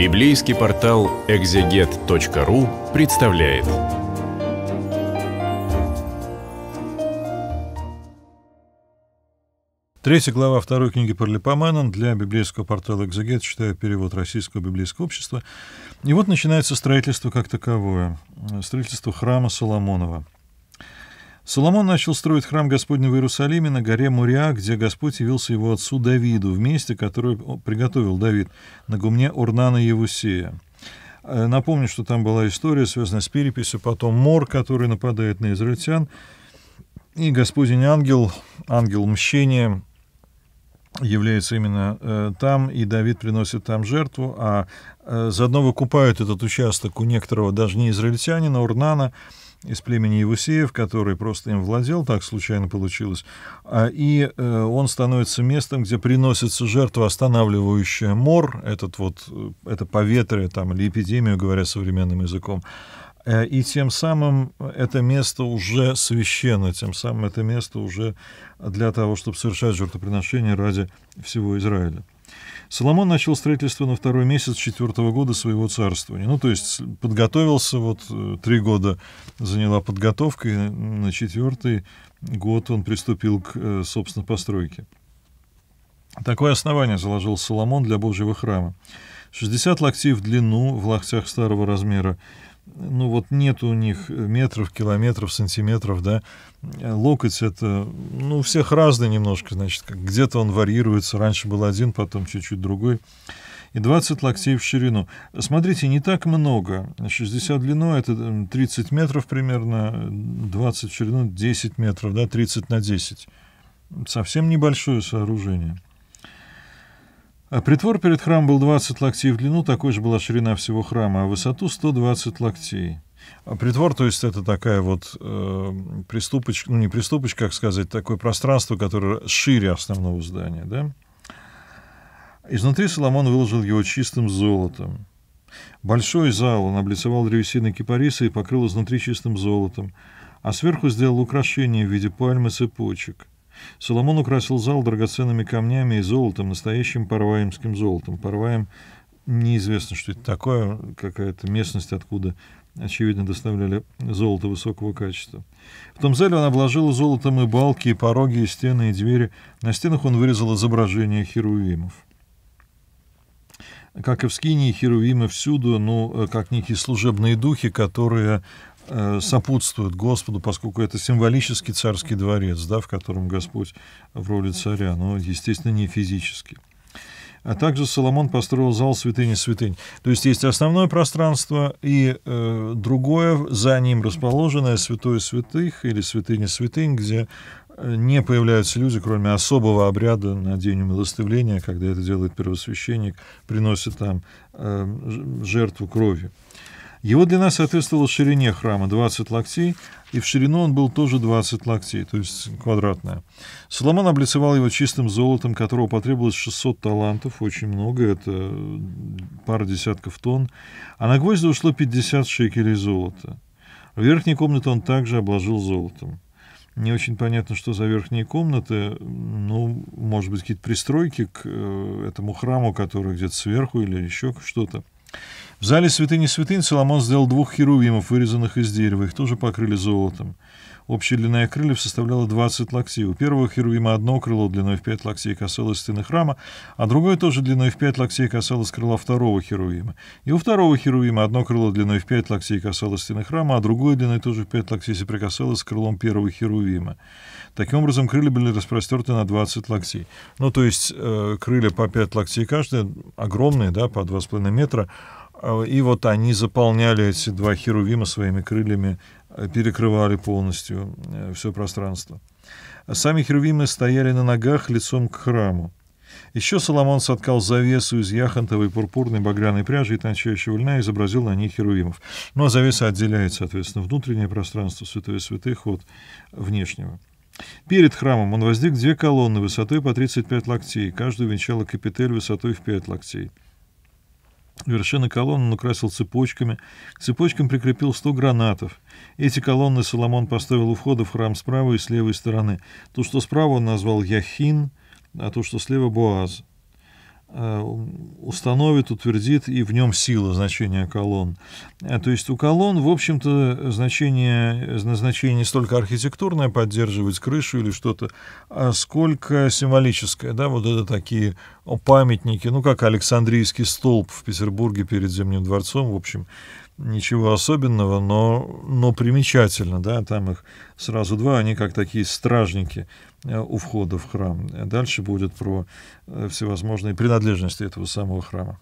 Библейский портал экзегет.ру представляет. Третья глава второй книги Парлипоманан для библейского портала «Экзегет», читаю перевод Российского библейского общества. И вот начинается строительство как таковое, строительство храма Соломонова – Соломон начал строить храм Господня в Иерусалиме на горе Муриа, где Господь явился его отцу Давиду, в месте, которое приготовил Давид, на гумне Урнана Евусея. Э, напомню, что там была история, связанная с переписью, потом мор, который нападает на израильтян, и Господень ангел, ангел мщения, является именно э, там, и Давид приносит там жертву, а э, заодно выкупают этот участок у некоторого даже не израильтянина, Урнана, из племени Евусеев, который просто им владел, так случайно получилось, а, и э, он становится местом, где приносится жертва, останавливающая мор, этот вот, э, это поветрие там, или эпидемию, говоря современным языком, Э, и тем самым это место уже священно, тем самым это место уже для того, чтобы совершать жертвоприношение ради всего Израиля. Соломон начал строительство на второй месяц четвертого года своего царствования. Ну, то есть подготовился, вот э, три года заняла подготовка, и на четвертый год он приступил к, э, собственно, постройке. Такое основание заложил Соломон для Божьего храма. 60 локтей в длину, в локтях старого размера, ну вот нет у них метров, километров, сантиметров, да. Локоть это, ну, у всех разный немножко, значит, где-то он варьируется. Раньше был один, потом чуть-чуть другой. И 20 локтей в ширину. Смотрите, не так много. 60 длиной, это 30 метров примерно, 20 в ширину, 10 метров, да, 30 на 10. Совсем небольшое сооружение. А притвор перед храмом был 20 локтей в длину, такой же была ширина всего храма, а высоту 120 локтей. А притвор, то есть это такая вот э, приступочка, ну не приступочка, как сказать, такое пространство, которое шире основного здания, да? Изнутри Соломон выложил его чистым золотом. Большой зал он облицевал древесиной кипариса и покрыл изнутри чистым золотом, а сверху сделал украшение в виде пальмы цепочек. Соломон украсил зал драгоценными камнями и золотом, настоящим парваемским золотом. Парваем неизвестно, что это такое, какая-то местность, откуда, очевидно, доставляли золото высокого качества. В том зале он обложил золотом и балки, и пороги, и стены, и двери. На стенах он вырезал изображения херувимов как и в Скинии, херувимы всюду, ну, э, как некие служебные духи, которые э, сопутствуют Господу, поскольку это символический царский дворец, да, в котором Господь в роли царя, но, естественно, не физически. А также Соломон построил зал святыни святынь. То есть есть основное пространство и э, другое, за ним расположенное святое святых или святыня святынь, где не появляются люди, кроме особого обряда на день умилостивления, когда это делает первосвященник, приносит там э, жертву крови. Его длина соответствовала ширине храма 20 локтей, и в ширину он был тоже 20 локтей, то есть квадратная. Соломон облицевал его чистым золотом, которого потребовалось 600 талантов, очень много, это пара десятков тонн, а на гвозди ушло 50 шекелей золота. В верхней комнате он также обложил золотом. Не очень понятно, что за верхние комнаты. Ну, может быть, какие-то пристройки к э, этому храму, который где-то сверху или еще что-то. В зале святыни святынь Соломон сделал двух херувимов, вырезанных из дерева. Их тоже покрыли золотом. Общая длина крыльев составляла 20 локтей. У первого херувима одно крыло длиной в 5 локтей касалось стены храма, а другое тоже длиной в 5 локтей касалось крыла второго херувима. И у второго херувима одно крыло длиной в 5 локтей касалось стены храма, а другое длиной тоже в 5 локтей соприкасалось с крылом первого херувима. Таким образом, крылья были распростерты на 20 локтей. Ну, то есть э, крылья по 5 локтей каждое, огромные, да, по 2,5 метра, Э, и вот они заполняли эти два херувима своими крыльями, э, перекрывали полностью э, все пространство. Сами херувимы стояли на ногах лицом к храму. Еще Соломон соткал завесу из яхонтовой пурпурной багряной пряжи и тончайшего льна и изобразил на ней херувимов. Но ну, а завеса отделяет, соответственно, внутреннее пространство святое святых от внешнего. Перед храмом он воздвиг две колонны высотой по 35 локтей, каждую венчала капитель высотой в 5 локтей. Вершины колонн он украсил цепочками, к цепочкам прикрепил сто гранатов. Эти колонны Соломон поставил у входа в храм правой и с левой стороны. То, что справа он назвал Яхин, а то, что слева — Боаз. А, установит, утвердит, и в нем сила значения колонн. А, то есть у колонн, в общем-то, значение, назначение, не столько архитектурное поддерживать крышу или что-то, а сколько символическое. Да, вот это такие памятники, ну, как Александрийский столб в Петербурге перед Зимним дворцом, в общем, ничего особенного, но, но примечательно, да, там их сразу два, они как такие стражники э, у входа в храм. Дальше будет про э, всевозможные принадлежности этого самого храма.